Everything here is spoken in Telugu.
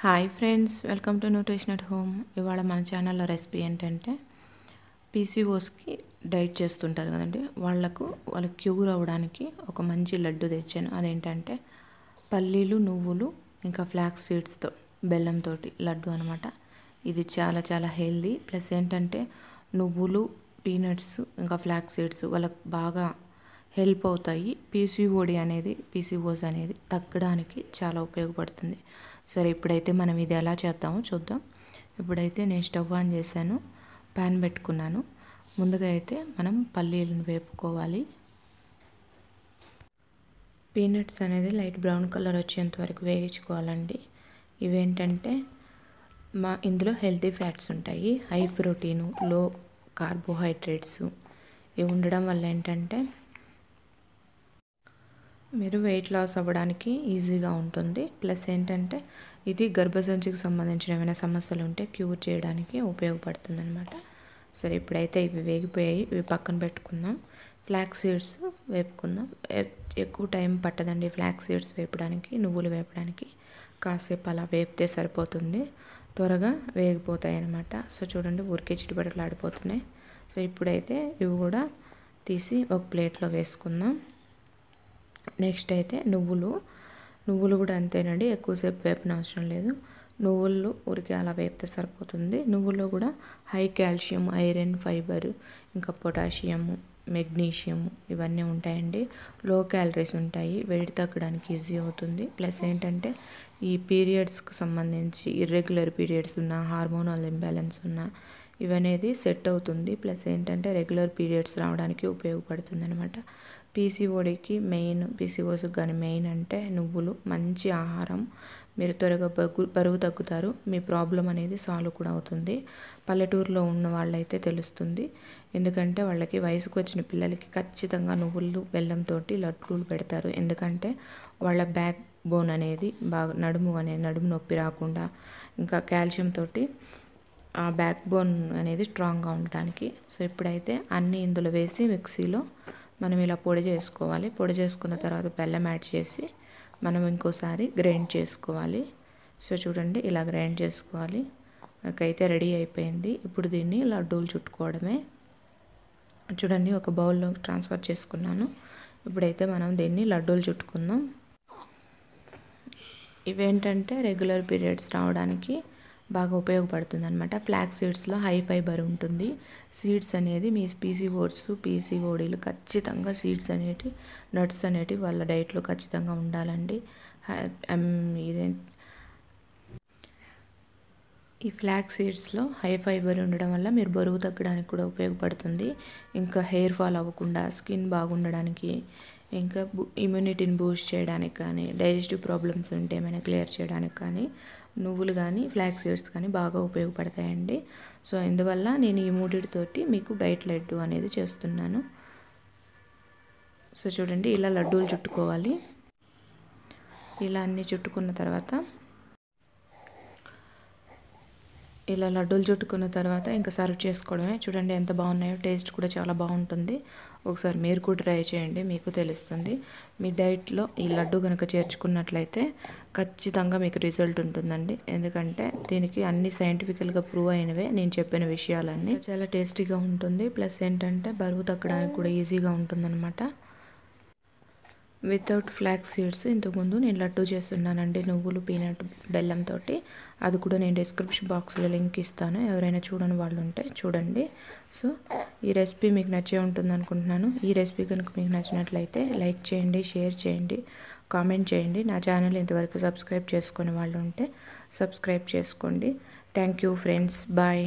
hi friends welcome to nutrition at home ఇవాళ మన ఛానల్లో రెసిపీ ఏంటంటే పీసీఓస్కి డైట్ చేస్తుంటారు కదండి వాళ్లకు వాళ్ళకి క్యూర్ అవ్వడానికి ఒక మంచి లడ్డు తెచ్చాను అదేంటంటే పల్లీలు నువ్వులు ఇంకా ఫ్లాక్స్ సీడ్స్తో బెల్లంతో లడ్డు అనమాట ఇది చాలా చాలా హెల్దీ ప్లస్ ఏంటంటే నువ్వులు పీనట్స్ ఇంకా ఫ్లాక్స్ సీడ్స్ వాళ్ళకు బాగా హెల్ప్ అవుతాయి పీసీఓడి అనేది పీసీఓస్ అనేది తగ్గడానికి చాలా ఉపయోగపడుతుంది సరే ఇప్పుడైతే మనం ఇది ఎలా చేద్దామో చూద్దాం ఇప్పుడైతే నేను స్టవ్ ఆన్ చేశాను ప్యాన్ పెట్టుకున్నాను ముందుగా అయితే మనం పల్లీలను వేపుకోవాలి పీనట్స్ అనేది లైట్ బ్రౌన్ కలర్ వచ్చేంత వరకు వేయించుకోవాలండి ఇవేంటంటే మా ఇందులో హెల్తీ ఫ్యాట్స్ ఉంటాయి హై ప్రోటీను లో కార్బోహైడ్రేట్స్ ఇవి ఉండడం వల్ల ఏంటంటే మీరు వెయిట్ లాస్ అవ్వడానికి ఈజీగా ఉంటుంది ప్లస్ ఏంటంటే ఇది గర్భసంచికి సంబంధించిన ఏమైనా సమస్యలు ఉంటే క్యూర్ చేయడానికి ఉపయోగపడుతుంది అనమాట సరే ఇప్పుడైతే ఇవి వేగిపోయాయి ఇవి పక్కన పెట్టుకుందాం ఫ్లాక్స్ సీడ్స్ వేపుకుందాం ఎక్కువ టైం పట్టదండి ఫ్లాక్స్ సీడ్స్ వేపడానికి నువ్వులు వేపడానికి కాసేపు అలా వేపితే సరిపోతుంది త్వరగా వేగిపోతాయి అనమాట సో చూడండి ఊరికే చిటిపటలు ఆడిపోతున్నాయి సో ఇప్పుడైతే ఇవి కూడా తీసి ఒక ప్లేట్లో వేసుకుందాం నెక్స్ట్ అయితే నువ్వులు నువ్వులు కూడా అంతేనండి ఎక్కువసేపు వేపన అవసరం లేదు నువ్వులు ఊరికి అలా వేపితే సరిపోతుంది నువ్వుల్లో కూడా హై కాల్షియం ఐరన్ ఫైబర్ ఇంకా పొటాషియము మెగ్నీషియం ఇవన్నీ ఉంటాయండి లో క్యాలరీస్ ఉంటాయి వెయిట్ తగ్గడానికి ఈజీ అవుతుంది ప్లస్ ఏంటంటే ఈ పీరియడ్స్కి సంబంధించి ఇర్రెగ్యులర్ పీరియడ్స్ ఉన్న హార్మోనల్ ఇంబ్యాలెన్స్ ఉన్న ఇవనేది సెట్ అవుతుంది ప్లస్ ఏంటంటే రెగ్యులర్ పీరియడ్స్ రావడానికి ఉపయోగపడుతుంది అనమాట పీసీఓడికి మెయిన్ పీసీఓస్కి కానీ మెయిన్ అంటే నువ్వులు మంచి ఆహారం మీరు త్వరగా బగ్గు బరువు తగ్గుతారు మీ ప్రాబ్లం అనేది సాల్వ్ కూడా అవుతుంది పల్లెటూరులో ఉన్న వాళ్ళైతే తెలుస్తుంది ఎందుకంటే వాళ్ళకి వయసుకు వచ్చిన పిల్లలకి ఖచ్చితంగా నువ్వులు బెల్లంతో లడ్డూలు పెడతారు ఎందుకంటే వాళ్ళ బ్యాక్ బోన్ అనేది బాగా నడుము అనే నడుము నొప్పి రాకుండా ఇంకా కాల్షియం తోటి ఆ బ్యాక్ బోన్ అనేది స్ట్రాంగ్గా ఉండటానికి సో ఇప్పుడైతే అన్నీ ఇందులో వేసి మిక్సీలో మనం ఇలా పొడి చేసుకోవాలి పొడి చేసుకున్న తర్వాత బెల్లం యాడ్ చేసి మనం ఇంకోసారి గ్రైండ్ చేసుకోవాలి సో చూడండి ఇలా గ్రైండ్ చేసుకోవాలి నాకైతే రెడీ అయిపోయింది ఇప్పుడు దీన్ని లడ్డూలు చుట్టుకోవడమే చూడండి ఒక బౌల్లో ట్రాన్స్ఫర్ చేసుకున్నాను ఇప్పుడైతే మనం దీన్ని లడ్డూలు చుట్టుకుందాం ఇవేంటంటే రెగ్యులర్ పీరియడ్స్ రావడానికి బాగా ఉపయోగపడుతుంది అనమాట ఫ్లాక్ సీడ్స్లో హై ఫైబర్ ఉంటుంది సీడ్స్ అనేది మీ పీసీ ఓడ్స్ పీసీ ఓడీలు ఖచ్చితంగా సీడ్స్ అనేటివి నట్స్ అనేటివి వాళ్ళ డైట్లో ఖచ్చితంగా ఉండాలండి ఇదే ఈ ఫ్లాక్ సీడ్స్లో హై ఫైబర్ ఉండడం వల్ల మీరు బరువు తగ్గడానికి కూడా ఉపయోగపడుతుంది ఇంకా హెయిర్ ఫాల్ అవ్వకుండా స్కిన్ బాగుండడానికి ఇంకా ఇమ్యూనిటీని బూస్ట్ చేయడానికి కానీ డైజెస్టివ్ ప్రాబ్లమ్స్ ఉంటే ఏమైనా క్లియర్ చేయడానికి కానీ నువ్వులు కానీ ఫ్లాక్స్ సీడ్స్ కానీ బాగా ఉపయోగపడతాయండి సో ఇందువల్ల నేను ఈ మూడిటితోటి మీకు డైట్ లడ్డు అనేది చేస్తున్నాను సో చూడండి ఇలా లడ్డూలు చుట్టుకోవాలి ఇలా అన్నీ చుట్టుకున్న తర్వాత ఇలా లడ్డూలు చుట్టుకున్న తర్వాత ఇంకా సర్వ్ చేసుకోవడమే చూడండి ఎంత బాగున్నాయో టేస్ట్ కూడా చాలా బాగుంటుంది ఒకసారి మీరు కూడా ట్రై చేయండి మీకు తెలుస్తుంది మీ డైట్లో ఈ లడ్డు కనుక చేర్చుకున్నట్లయితే ఖచ్చితంగా మీకు రిజల్ట్ ఉంటుందండి ఎందుకంటే దీనికి అన్ని సైంటిఫికల్గా ప్రూవ్ అయినవే నేను చెప్పిన విషయాలన్నీ చాలా టేస్టీగా ఉంటుంది ప్లస్ ఏంటంటే బరువు తగ్గడానికి కూడా ఈజీగా ఉంటుందన్నమాట వితౌట్ ఫ్లాక్స్ సీడ్స్ ఇంతకుముందు నేను లడ్డు చేస్తున్నానండి నువ్వులు పీనట్ బెల్లంతో అది కూడా నేను డిస్క్రిప్షన్ బాక్స్లో లింక్ ఇస్తాను ఎవరైనా చూడని వాళ్ళు ఉంటే చూడండి సో ఈ రెసిపీ మీకు నచ్చే ఉంటుంది అనుకుంటున్నాను ఈ రెసిపీ కనుక మీకు నచ్చినట్లయితే లైక్ చేయండి షేర్ చేయండి కామెంట్ చేయండి నా ఛానల్ ఇంతవరకు సబ్స్క్రైబ్ చేసుకునే వాళ్ళు ఉంటే సబ్స్క్రైబ్ చేసుకోండి థ్యాంక్ యూ ఫ్రెండ్స్ బాయ్